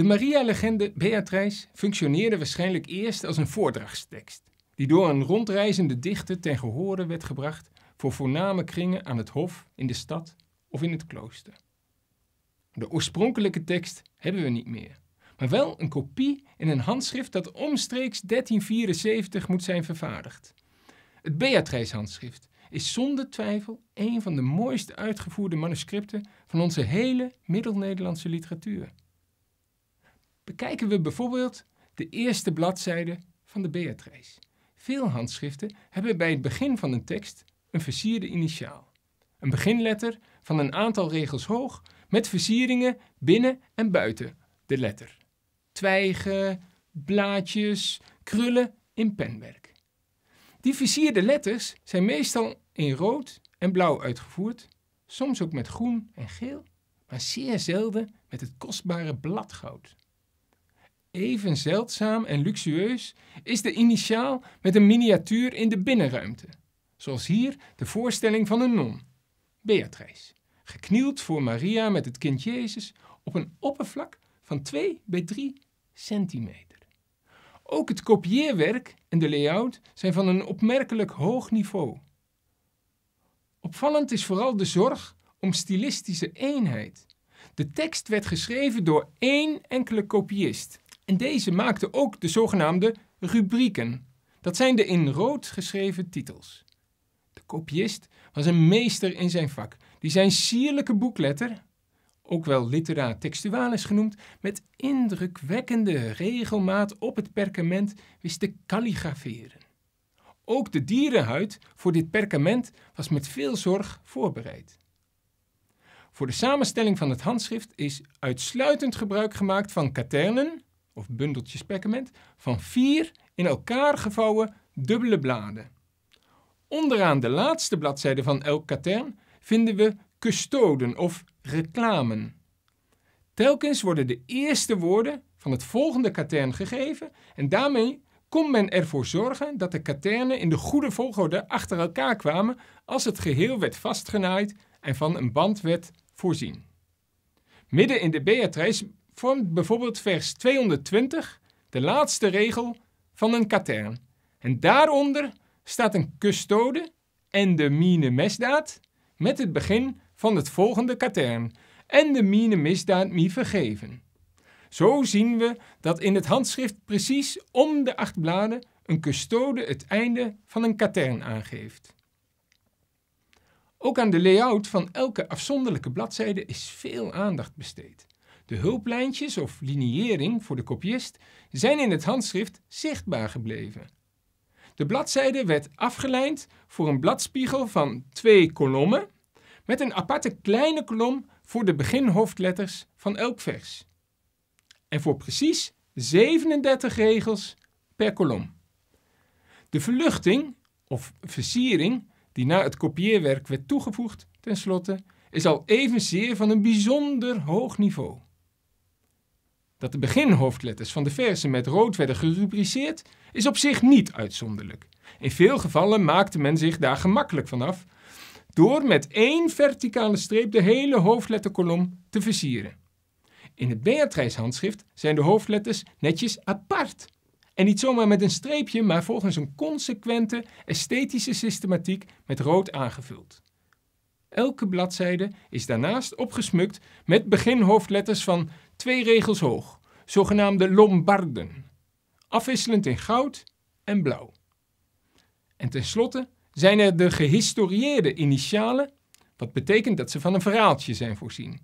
De Maria-legende Beatrijs functioneerde waarschijnlijk eerst als een voordrachtstekst, die door een rondreizende dichter ten gehore werd gebracht voor voorname kringen aan het hof, in de stad of in het klooster. De oorspronkelijke tekst hebben we niet meer, maar wel een kopie in een handschrift dat omstreeks 1374 moet zijn vervaardigd. Het beatrijs handschrift is zonder twijfel een van de mooist uitgevoerde manuscripten van onze hele Middel-Nederlandse literatuur bekijken we bijvoorbeeld de eerste bladzijde van de Beatrice. Veel handschriften hebben bij het begin van een tekst een versierde initiaal. Een beginletter van een aantal regels hoog met versieringen binnen en buiten de letter. Twijgen, blaadjes, krullen in penwerk. Die versierde letters zijn meestal in rood en blauw uitgevoerd, soms ook met groen en geel, maar zeer zelden met het kostbare bladgoud. Even zeldzaam en luxueus is de initiaal met een miniatuur in de binnenruimte. Zoals hier de voorstelling van een non, Beatrice, geknield voor Maria met het kind Jezus op een oppervlak van 2 bij 3 centimeter. Ook het kopieerwerk en de layout zijn van een opmerkelijk hoog niveau. Opvallend is vooral de zorg om stilistische eenheid. De tekst werd geschreven door één enkele kopiist en deze maakte ook de zogenaamde rubrieken. Dat zijn de in rood geschreven titels. De kopiist was een meester in zijn vak, die zijn sierlijke boekletter, ook wel litera textualis genoemd, met indrukwekkende regelmaat op het perkament wist te kalligraferen. Ook de dierenhuid voor dit perkament was met veel zorg voorbereid. Voor de samenstelling van het handschrift is uitsluitend gebruik gemaakt van katernen, of bundeltjes perkament, van vier in elkaar gevouwen dubbele bladen. Onderaan de laatste bladzijde van elk katern vinden we custoden of reclamen. Telkens worden de eerste woorden van het volgende katern gegeven en daarmee kon men ervoor zorgen dat de katernen in de goede volgorde achter elkaar kwamen als het geheel werd vastgenaaid en van een band werd voorzien. Midden in de Beatrice vormt bijvoorbeeld vers 220 de laatste regel van een katern. En daaronder staat een custode en de mine misdaad met het begin van het volgende katern en de mine misdaad mi vergeven. Zo zien we dat in het handschrift precies om de acht bladen een custode het einde van een katern aangeeft. Ook aan de layout van elke afzonderlijke bladzijde is veel aandacht besteed. De hulplijntjes of liniëring voor de kopiist zijn in het handschrift zichtbaar gebleven. De bladzijde werd afgelijnd voor een bladspiegel van twee kolommen met een aparte kleine kolom voor de beginhoofdletters van elk vers. En voor precies 37 regels per kolom. De verluchting of versiering die na het kopieerwerk werd toegevoegd, slotte, is al evenzeer van een bijzonder hoog niveau. Dat de beginhoofdletters van de versen met rood werden gerubriceerd, is op zich niet uitzonderlijk. In veel gevallen maakte men zich daar gemakkelijk van af door met één verticale streep de hele hoofdletterkolom te versieren. In het Beatrijshandschrift handschrift zijn de hoofdletters netjes apart. En niet zomaar met een streepje, maar volgens een consequente esthetische systematiek met rood aangevuld. Elke bladzijde is daarnaast opgesmukt met beginhoofdletters van twee regels hoog, zogenaamde lombarden, afwisselend in goud en blauw. En tenslotte zijn er de gehistorieerde initialen, wat betekent dat ze van een verhaaltje zijn voorzien.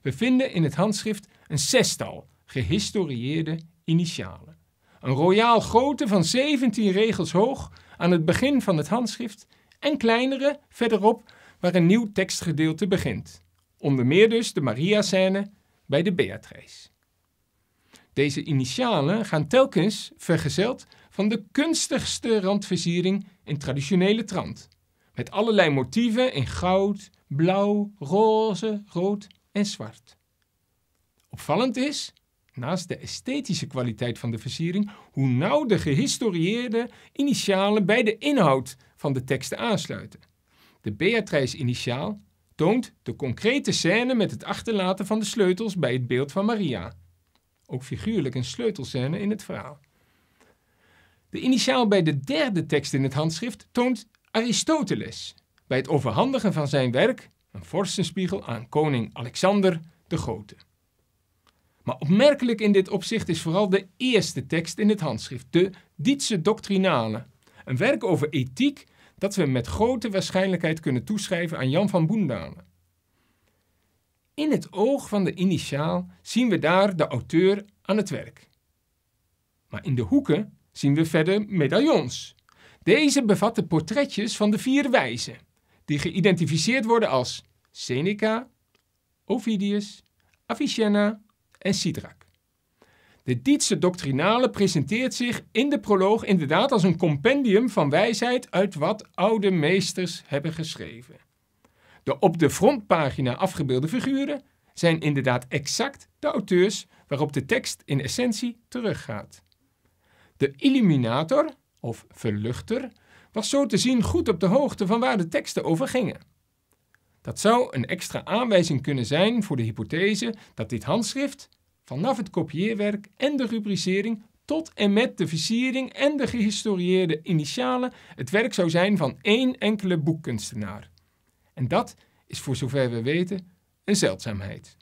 We vinden in het handschrift een zestal gehistorieerde initialen. Een royaal grote van 17 regels hoog aan het begin van het handschrift en kleinere verderop waar een nieuw tekstgedeelte begint. Onder meer dus de Maria-scène bij de Beatrice. Deze initialen gaan telkens vergezeld van de kunstigste randversiering in traditionele trant. Met allerlei motieven in goud, blauw, roze, rood en zwart. Opvallend is, naast de esthetische kwaliteit van de versiering, hoe nauw de gehistorieerde initialen bij de inhoud van de teksten aansluiten. De Beatrice-initiaal toont de concrete scène met het achterlaten van de sleutels bij het beeld van Maria. Ook figuurlijk een sleutelscène in het verhaal. De initiaal bij de derde tekst in het handschrift toont Aristoteles bij het overhandigen van zijn werk, een vorstenspiegel, aan koning Alexander de Grote. Maar opmerkelijk in dit opzicht is vooral de eerste tekst in het handschrift, de Dietse Doctrinale, een werk over ethiek dat we met grote waarschijnlijkheid kunnen toeschrijven aan Jan van Boendalen. In het oog van de initiaal zien we daar de auteur aan het werk. Maar in de hoeken zien we verder medaillons. Deze bevatten portretjes van de vier wijzen, die geïdentificeerd worden als Seneca, Ovidius, Avicenna en Sidrac. De Dietse doctrinale presenteert zich in de proloog inderdaad als een compendium van wijsheid uit wat oude meesters hebben geschreven. De op de frontpagina afgebeelde figuren zijn inderdaad exact de auteurs waarop de tekst in essentie teruggaat. De illuminator, of verluchter, was zo te zien goed op de hoogte van waar de teksten over gingen. Dat zou een extra aanwijzing kunnen zijn voor de hypothese dat dit handschrift vanaf het kopieerwerk en de rubricering tot en met de versiering en de gehistorieerde initialen het werk zou zijn van één enkele boekkunstenaar. En dat is voor zover we weten een zeldzaamheid.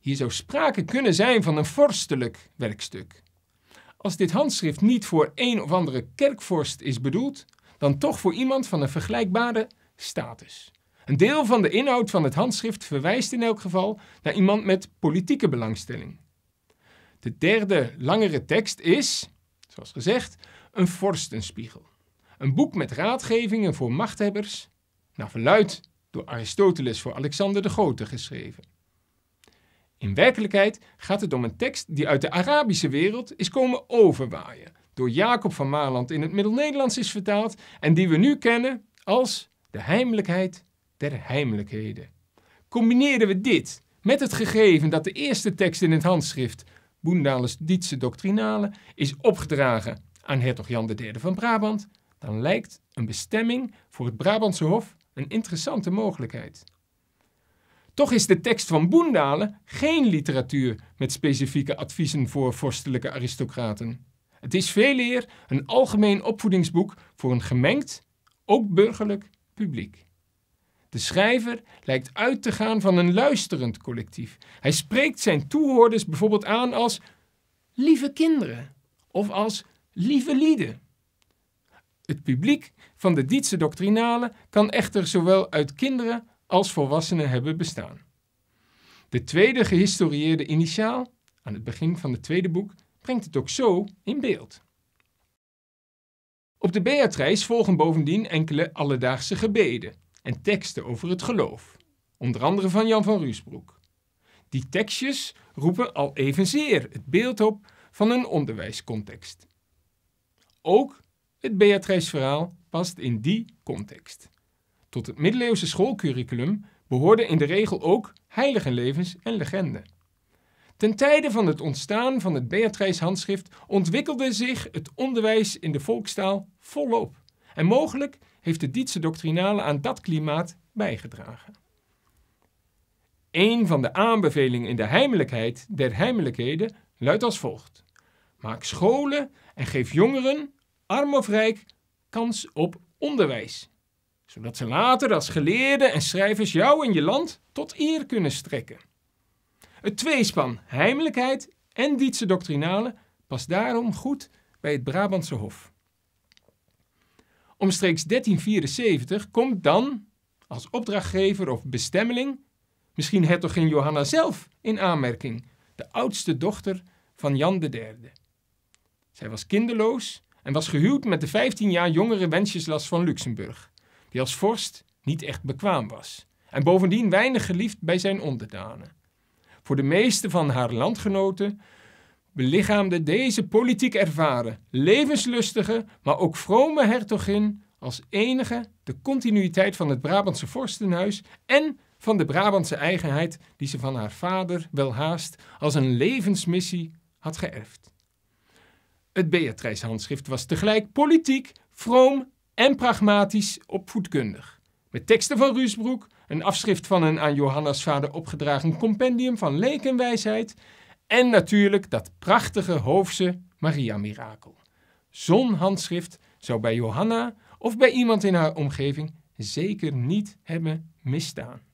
Hier zou sprake kunnen zijn van een vorstelijk werkstuk. Als dit handschrift niet voor een of andere kerkvorst is bedoeld, dan toch voor iemand van een vergelijkbare status. Een deel van de inhoud van het handschrift verwijst in elk geval naar iemand met politieke belangstelling. De derde langere tekst is, zoals gezegd, een vorstenspiegel. Een boek met raadgevingen voor machthebbers, naar verluid door Aristoteles voor Alexander de Grote geschreven. In werkelijkheid gaat het om een tekst die uit de Arabische wereld is komen overwaaien, door Jacob van Maland in het Middel-Nederlands is vertaald en die we nu kennen als De Heimelijkheid der heimelijkheden. Combineren we dit met het gegeven dat de eerste tekst in het handschrift, Boendales Dietse Doctrinale, is opgedragen aan hertog Jan III van Brabant, dan lijkt een bestemming voor het Brabantse Hof een interessante mogelijkheid. Toch is de tekst van Boendalen geen literatuur met specifieke adviezen voor vorstelijke aristocraten. Het is veel eer een algemeen opvoedingsboek voor een gemengd, ook burgerlijk, publiek. De schrijver lijkt uit te gaan van een luisterend collectief. Hij spreekt zijn toehoorders bijvoorbeeld aan als lieve kinderen of als lieve lieden. Het publiek van de Dietse doctrinale kan echter zowel uit kinderen als volwassenen hebben bestaan. De tweede gehistorieerde initiaal, aan het begin van het tweede boek, brengt het ook zo in beeld. Op de Beatrijs volgen bovendien enkele alledaagse gebeden, en teksten over het geloof, onder andere van Jan van Ruusbroek. Die tekstjes roepen al evenzeer het beeld op van een onderwijscontext. Ook het Beatrice-verhaal past in die context. Tot het middeleeuwse schoolcurriculum behoorden in de regel ook heiligenlevens en legenden. Ten tijde van het ontstaan van het Beatrice-handschrift ontwikkelde zich het onderwijs in de volkstaal volop. En mogelijk heeft de Dietse doctrinale aan dat klimaat bijgedragen. Een van de aanbevelingen in de heimelijkheid der heimelijkheden luidt als volgt. Maak scholen en geef jongeren, arm of rijk, kans op onderwijs. Zodat ze later als geleerden en schrijvers jou en je land tot eer kunnen strekken. Het tweespan heimelijkheid en Dietse doctrinale past daarom goed bij het Brabantse Hof. Omstreeks 1374 komt dan als opdrachtgever of bestemmeling misschien hertogin Johanna zelf in aanmerking, de oudste dochter van Jan III. Zij was kinderloos en was gehuwd met de 15 jaar jongere Wenceslas van Luxemburg, die als vorst niet echt bekwaam was en bovendien weinig geliefd bij zijn onderdanen. Voor de meeste van haar landgenoten belichaamde deze politiek ervaren, levenslustige, maar ook vrome hertogin als enige de continuïteit van het Brabantse vorstenhuis en van de Brabantse eigenheid die ze van haar vader welhaast als een levensmissie had geërfd. Het beatrice was tegelijk politiek, vroom en pragmatisch opvoedkundig. Met teksten van Ruusbroek, een afschrift van een aan Johanna's vader opgedragen compendium van lekenwijsheid. En natuurlijk dat prachtige Hoofse Maria-mirakel. Zo'n handschrift zou bij Johanna of bij iemand in haar omgeving zeker niet hebben misstaan.